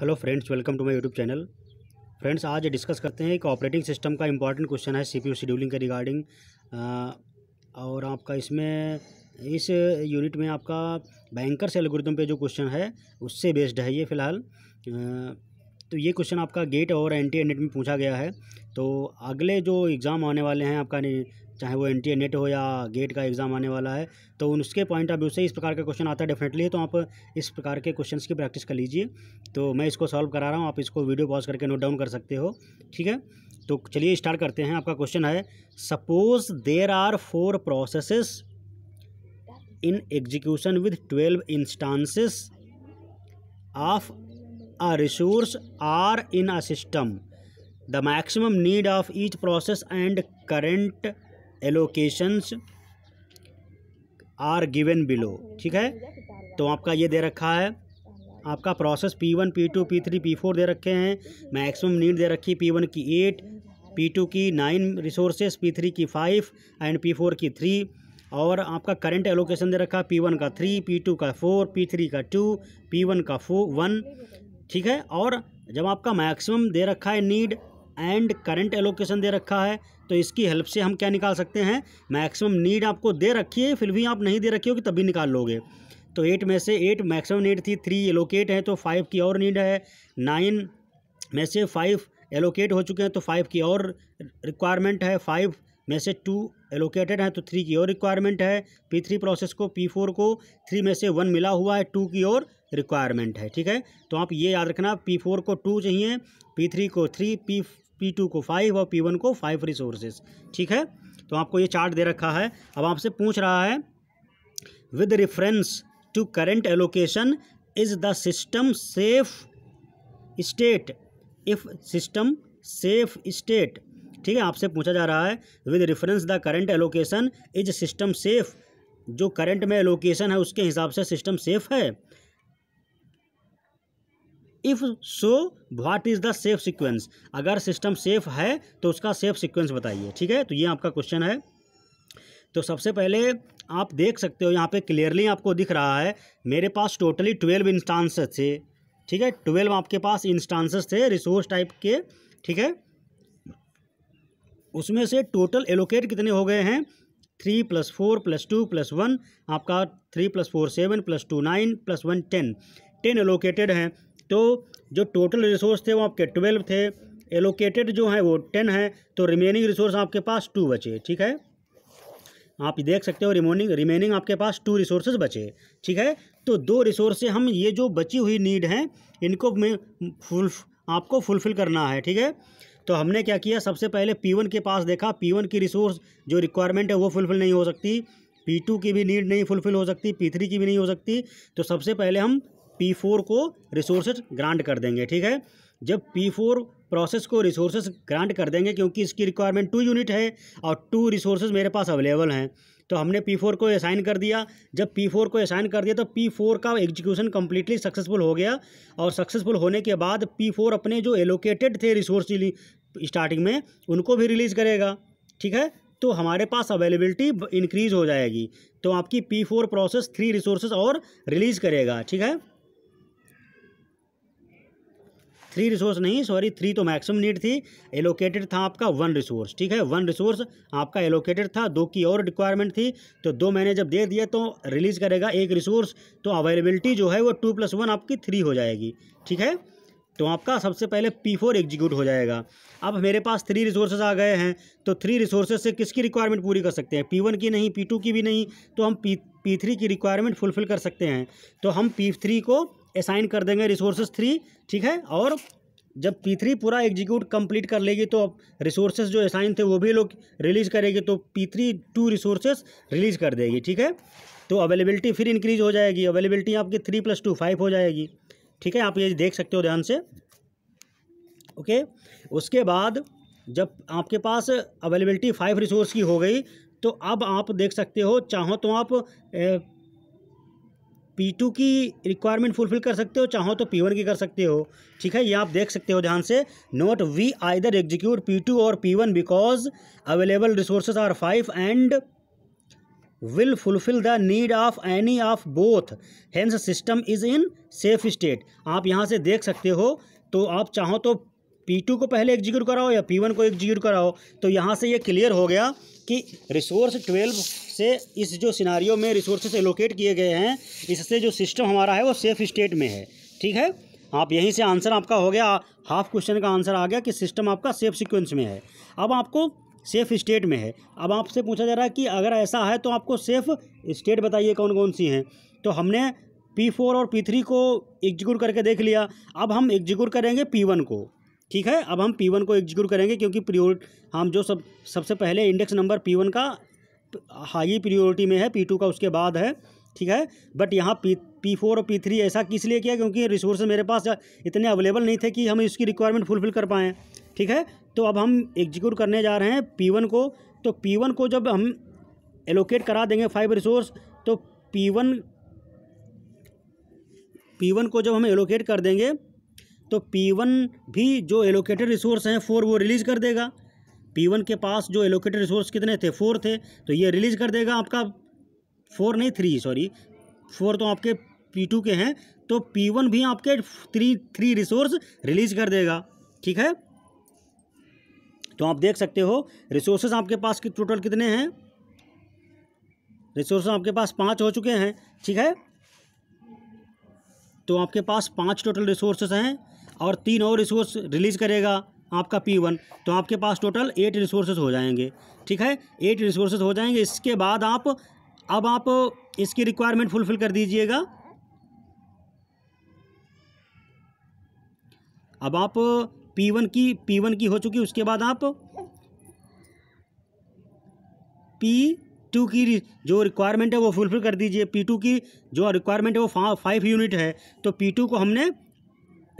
hello friends welcome to my YouTube channel friends आज discuss करते हैं एक ऑपरेटिंग सिस्टम का इंपॉर्टेंट क्वेश्चन है सीपीयू शेड्यूलिंग के रिगार्डिंग और आपका इसमें इस यूनिट में आपका बैंकर से एल्गोरिदम पे जो क्वेश्चन है उससे बेस्ड है ये फ़िलहाल तो ये क्वेश्चन आपका गेट और एन टी में पूछा गया है तो अगले जो एग्ज़ाम आने वाले हैं आपका चाहे वो एन टी नेट हो या गेट का एग्ज़ाम आने वाला है तो उसके पॉइंट ऑफ व्यू से इस प्रकार का क्वेश्चन आता है डेफिनेटली तो आप इस प्रकार के क्वेश्चन की प्रैक्टिस कर लीजिए तो मैं इसको सॉल्व करा रहा हूँ आप इसको वीडियो पॉज करके नोट डाउन कर सकते हो ठीक है तो चलिए स्टार्ट करते हैं आपका क्वेश्चन है suppose there are four process in execution with twelve instances of a resource are in a system the maximum need of each process and current allocations are given below ठीक है तो आपका ये दे रखा है आपका process P P one two P three P four दे रखे हैं मैक्सिमम नीड दे रखी है पी वन की एट पी टू की नाइन रिसोर्सेज थ्री की फाइव एंड पी फोर की थ्री और आपका करंट एलोकेशन दे रखा है पी वन का थ्री पी टू का फोर पी थ्री का टू पी वन का फो वन ठीक है और जब आपका मैक्सिमम दे रखा है नीड एंड करंट एलोकेशन दे रखा है तो इसकी हेल्प से हम क्या निकाल सकते हैं मैक्सिमम नीड आपको दे रखी है फिर भी आप नहीं दे रखी होगी तभी निकाल लोगे तो एट में से एट मैक्सिमम नीड थी थ्री एलोकेट है तो फाइव की और नीड है नाइन में से फाइव एलोकेट हो चुके हैं तो फाइव की और रिक्वायरमेंट है फाइव में से टू एलोकेटेड हैं तो थ्री की और रिक्वायरमेंट है पी थ्री प्रोसेस को पी फोर को थ्री में से वन मिला हुआ है टू की और रिक्वायरमेंट है ठीक है तो आप ये याद रखना पी फोर को टू चाहिए पी थ्री को थ्री पी पी टू को फाइव और पी वन को फाइव रिसोर्सेज ठीक है तो आपको ये चार्ट दे रखा है अब आपसे पूछ रहा है with reference to current allocation is the system safe state if system safe state ठीक है आपसे पूछा जा रहा है with reference the current allocation is system safe जो करंट में एलोकेशन है उसके हिसाब से सिस्टम सेफ है if so what is the safe sequence अगर सिस्टम सेफ है तो उसका सेफ सीक्वेंस बताइए ठीक है तो ये आपका क्वेश्चन है तो सबसे पहले आप देख सकते हो यहाँ पे क्लियरली आपको दिख रहा है मेरे पास टोटली ट्वेल्व इंस्टांस थे ठीक है ट्वेल्व आपके पास इंस्टांसेस थे रिसोर्स टाइप के ठीक है उसमें से टोटल एलोकेट कितने हो गए हैं three plus four plus two plus one आपका three plus four seven plus two nine plus one ten ten allocated हैं तो जो टोटल रिसोर्स थे वो आपके ट्वेल्व थे एलोकेटेड जो हैं वो टेन है तो रिमेनिंग रिसोर्स आपके पास टू बचे ठीक है आप देख सकते हो रिमोनिंग रिमेनिंग आपके पास टू रिसोर्सेज बचे ठीक है तो दो रिसोर्स हम ये जो बची हुई नीड हैं इनको में फुल आपको फुलफिल करना है ठीक है तो हमने क्या किया सबसे पहले पी वन के पास देखा पी वन की रिसोर्स जो रिक्वायरमेंट है वो फुलफ़िल नहीं हो सकती पी टू की भी नीड नहीं फुलफ़िल हो सकती पी थ्री की भी नहीं हो सकती तो सबसे पहले हम पी फोर को रिसोर्सेज ग्रांट कर देंगे ठीक है जब पी फोर प्रोसेस को रिसोर्सेज ग्रांट कर देंगे क्योंकि इसकी रिक्वायरमेंट टू यूनिट है और टू रिसोर्सेज मेरे पास अवेलेबल हैं तो हमने पी फोर को असाइन कर दिया जब पी फोर को असाइन कर दिया तो पी फोर का एग्जीक्यूशन कम्प्लीटली सक्सेसफुल हो गया और सक्सेसफुल होने के बाद पी फोर अपने जो एलोकेटेड थे रिसोर्स स्टार्टिंग में उनको भी रिलीज़ करेगा ठीक है तो हमारे पास अवेलेबिलिटी इंक्रीज़ हो जाएगी तो आपकी P four process three resources और रिलीज़ करेगा ठीक है थ्री रिसोर्स नहीं सॉरी थ्री तो मैक्सिमम नीड थी एलोकेटेड था आपका वन रिसोर्स ठीक है वन रिसोर्स आपका एलोकेटेड था दो की और रिक्वायरमेंट थी तो दो मैंने जब दे दिया तो रिलीज़ करेगा एक रिसोर्स तो अवेलेबिलिटी जो है वो टू प्लस वन आपकी थ्री हो जाएगी ठीक है तो आपका सबसे पहले पी फोर एग्जीक्यूट हो जाएगा अब मेरे पास थ्री रिसोर्सेज आ गए हैं तो थ्री रिसोर्सेज से किसकी रिक्वायरमेंट पूरी कर सकते हैं पी वन की नहीं पी टू की भी नहीं तो हम पी पी थ्री की रिक्वायरमेंट फुलफ़िल कर सकते हैं तो हम पी थ्री को असाइन कर देंगे रिसोर्सेज थ्री ठीक है और जब पी थ्री पूरा एग्जीक्यूट कंप्लीट कर लेगी तो अब रिसोर्सेज जो असाइन थे वो भी लोग रिलीज करेगी तो P three two resources release कर देगी ठीक है तो अवेलेबिलिटी फिर इंक्रीज हो जाएगी अवेलेबिलिटी आपकी थ्री प्लस टू फाइव हो जाएगी ठीक है आप ये देख सकते हो ध्यान से ओके उसके बाद जब आपके पास अवेलेबिलिटी फाइव रिसोर्स की हो गई तो अब आप देख सकते हो चाहो तो आप पी टू की रिक्वायरमेंट फुलफिल कर सकते हो चाहो तो पी वन की कर सकते हो ठीक है ये आप देख सकते हो ध्यान से note we either execute P two और P one because available resources are five and will fulfil the need of any of both hence system is in safe state आप यहाँ से देख सकते हो तो आप चाहो तो P2 को पहले एग्जीक्यूट कराओ या P1 को एग्जीक्यूट कराओ तो यहाँ से ये क्लियर हो गया कि रिसोर्स ट्वेल्व से इस जो सिनारियों में रिसोर्सेस एलोकेट किए गए हैं इससे जो सिस्टम हमारा है वो सेफ स्टेट में है ठीक है आप यहीं से आंसर आपका हो गया हाफ क्वेश्चन का आंसर आ गया कि सिस्टम आपका सेफ सिक्वेंस में है अब आपको सेफ स्टेट में है अब आपसे पूछा जा रहा है कि अगर ऐसा है तो आपको सेफ स्टेट बताइए कौन कौन सी हैं तो हमने पी फोर और पी थ्री को एग्जीक्यूट करके देख लिया अब हम एग्जीक्यूट करेंगे पी वन को ठीक है अब हम पी वन को एग्जीक्यूट करेंगे क्योंकि प्रियोर हम जो सब सबसे पहले इंडेक्स नंबर पी वन का हाई प्रियोरिटी में है पी टू का उसके बाद है ठीक है बट यहाँ पी पी फोर और पी थ्री ऐसा किस लिए किया क्योंकि रिसोर्स मेरे पास इतने अवेलेबल नहीं थे कि हम इसकी रिक्वायरमेंट फुलफिल कर पाएँ ठीक है तो अब हम एग्जीक्यूट करने जा रहे हैं पी वन को तो पी वन को जब हम एलोकेट करा देंगे फाइव रिसोर्स तो पी वन पी वन को जब हम एलोकेट कर देंगे तो P1 भी जो एलोकेटेड रिसोर्स हैं फोर वो रिलीज़ कर देगा P1 के पास जो एलोकेटेड रिसोर्स कितने थे फोर थे तो ये रिलीज़ कर देगा आपका फोर नहीं थ्री सॉरी फोर तो आपके P2 के हैं तो P1 भी आपके थ्री थ्री रिसोर्स रिलीज़ कर देगा ठीक है तो आप देख सकते हो रिसोर्सेज आपके पास कि टोटल कितने हैं रिसोर्स आपके पास पाँच हो चुके हैं ठीक है तो आपके पास पाँच टोटल रिसोर्सेज हैं और तीन और रिसोर्स रिलीज़ करेगा आपका पी वन तो आपके पास टोटल एट रिसोर्सेज हो जाएंगे ठीक है एट रिसोर्सेज हो जाएंगे इसके बाद आप अब आप इसकी रिक्वायरमेंट फुलफ़िल कर दीजिएगा अब आप पी वन की पी वन की हो चुकी उसके बाद आप पी टू की जो रिक्वायरमेंट है वो फुलफिल कर दीजिए पी टू की जो रिक्वायरमेंट है वो फाइव यूनिट है तो पी टू को हमने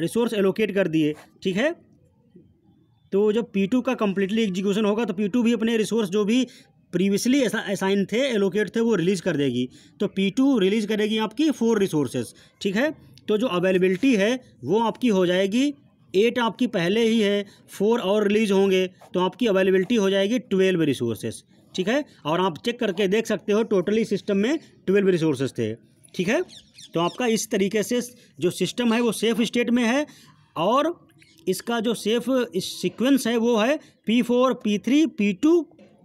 रिसोर्स एलोकेट कर दिए ठीक है तो जब पी टू का कम्प्लीटली एग्जीक्यूशन होगा तो पी टू भी अपने रिसोर्स जो भी प्रीवियसली असाइन थे एलोकेट थे वो रिलीज़ कर देगी तो पी टू रिलीज़ करेगी आपकी फोर रिसोर्सेज ठीक है तो जो अवेलेबिलिटी है वो आपकी हो जाएगी एट आपकी पहले ही है फोर और रिलीज होंगे तो आपकी अवेलेबिलिटी हो जाएगी ट्वेल्व रिसोर्सेज ठीक है और आप चेक करके देख सकते हो टोटली सिस्टम में ट्वेल्व रिसोर्सेज थे ठीक है तो आपका इस तरीके से जो सिस्टम है वो सेफ स्टेट में है और इसका जो सेफ सीक्वेंस है वो है P four P three P two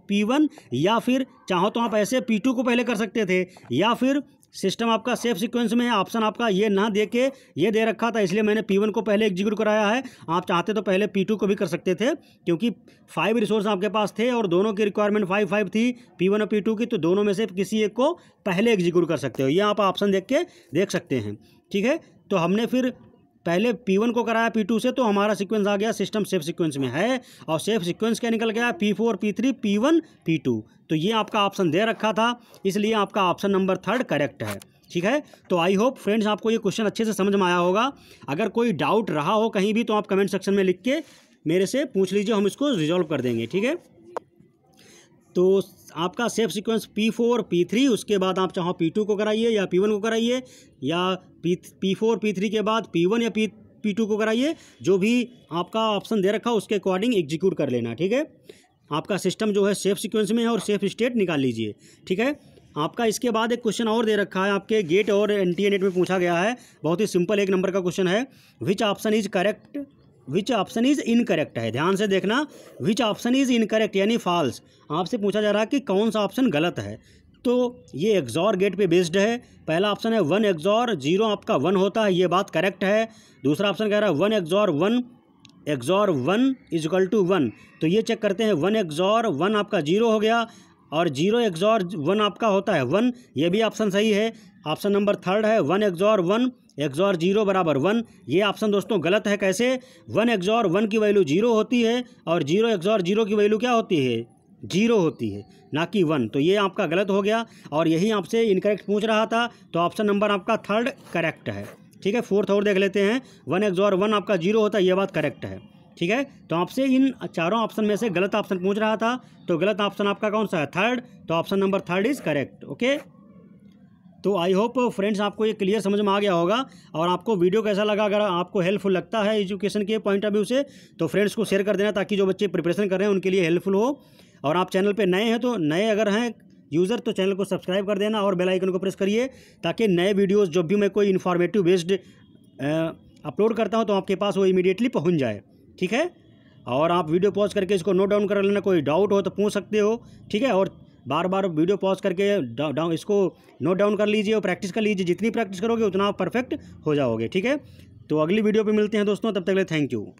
P one या फिर चाहो तो आप ऐसे पी टू को पहले कर सकते थे या फिर सिस्टम आपका सेफ सीक्वेंस में है ऑप्शन आपका ये ना दे के ये दे रखा था इसलिए मैंने पी वन को पहले एग्जीक्यूट कराया है आप चाहते तो पहले पी टू को भी कर सकते थे क्योंकि फाइव रिसोर्स आपके पास थे और दोनों की रिक्वायरमेंट फाइव फाइव थी पी वन और पी टू की तो दोनों में से किसी एक को पहले एग्जीक्यूट कर सकते हो ये आप ऑप्शन देख के देख सकते हैं ठीक है तो हमने फिर पहले P1 को कराया P2 से तो हमारा सीक्वेंस आ गया सिस्टम सेफ सीक्वेंस में है और सेफ सीक्वेंस क्या निकल गया P4, P3, P1, P2 तो ये आपका ऑप्शन दे रखा था इसलिए आपका ऑप्शन नंबर थर्ड करेक्ट है ठीक है तो आई होप फ्रेंड्स आपको ये क्वेश्चन अच्छे से समझ में आया होगा अगर कोई डाउट रहा हो कहीं भी तो आप कमेंट सेक्शन में लिख के मेरे से पूछ लीजिए हम इसको रिजॉल्व कर देंगे ठीक है तो आपका safe sequence P four P three उसके बाद आप चाहो पी टू को कराइए या पी वन को कराइए या P P four P three के बाद पी वन या पी पी टू को कराइए जो भी आपका ऑप्शन दे रखा उसके अकॉर्डिंग एग्जीक्यूट कर लेना ठीक है आपका सिस्टम जो है सेफ सीक्वेंस में है और सेफ स्टेट निकाल लीजिए ठीक है आपका इसके बाद एक क्वेश्चन और दे रखा है आपके गेट और एन टी e में पूछा गया है बहुत ही सिंपल एक नंबर का क्वेश्चन है which option is correct which option is incorrect है ध्यान से देखना विच ऑप्शन इज़ इनकरेक्ट यानी फॉल्स आपसे पूछा जा रहा है कि कौन सा ऑप्शन गलत है तो ये एग्जॉर गेट पे बेस्ड है पहला ऑप्शन है वन एग्जॉर जीरो आपका वन होता है ये बात करेक्ट है दूसरा ऑप्शन कह रहा है one XOR one XOR one is equal to one तो ये चेक करते हैं वन एग्जॉर वन आपका जीरो हो गया और जीरो एग्जॉर वन आपका होता है वन ये भी ऑप्शन सही है ऑप्शन नंबर थर्ड है one XOR one XOR zero बराबर वन ये ऑप्शन दोस्तों गलत है कैसे वन एक्जॉर वन की वैल्यू जीरो होती है और जीरो एक्जॉर जीरो की वैल्यू क्या होती है जीरो होती है ना कि वन तो ये आपका गलत हो गया और यही आपसे इनकरेक्ट पूछ रहा था तो ऑप्शन नंबर आपका थर्ड करेक्ट है ठीक है फोर्थ और देख लेते हैं वन और वन आपका जीरो होता है ये बात करेक्ट है ठीक है तो आपसे इन चारों ऑप्शन में से गलत ऑप्शन पूछ रहा था तो गलत ऑप्शन आपका कौन सा है थर्ड तो option number third is correct okay तो आई होप फ्रेंड्स आपको ये क्लियर समझ में आ गया होगा और आपको वीडियो कैसा लगा अगर आपको हेल्पफुल लगता है एजुकेशन के पॉइंट ऑफ व्यू से तो फ्रेंड्स को शेयर कर देना ताकि जो बच्चे प्रिपरेशन कर रहे हैं उनके लिए हेल्पफुल हो और आप चैनल पर नए हैं तो नए अगर हैं यूज़र तो चैनल को सब्सक्राइब कर देना और बेलाइकन को प्रेस करिए ताकि नए वीडियोज़ जब भी मैं कोई इन्फॉर्मेटिव बेस्ड अपलोड करता हूँ तो आपके पास वो इमीडिएटली पहुँच जाए ठीक है और आप वीडियो पॉज करके इसको नोट डाउन कर लेना कोई डाउट हो तो पूछ सकते हो ठीक है और बार बार वीडियो पॉज करके डाउन इसको नोट डाउन कर लीजिए और प्रैक्टिस कर लीजिए जितनी प्रैक्टिस करोगे उतना आप परफेक्ट हो जाओगे ठीक है तो अगली वीडियो पे मिलते हैं दोस्तों तब तक ले थैंक यू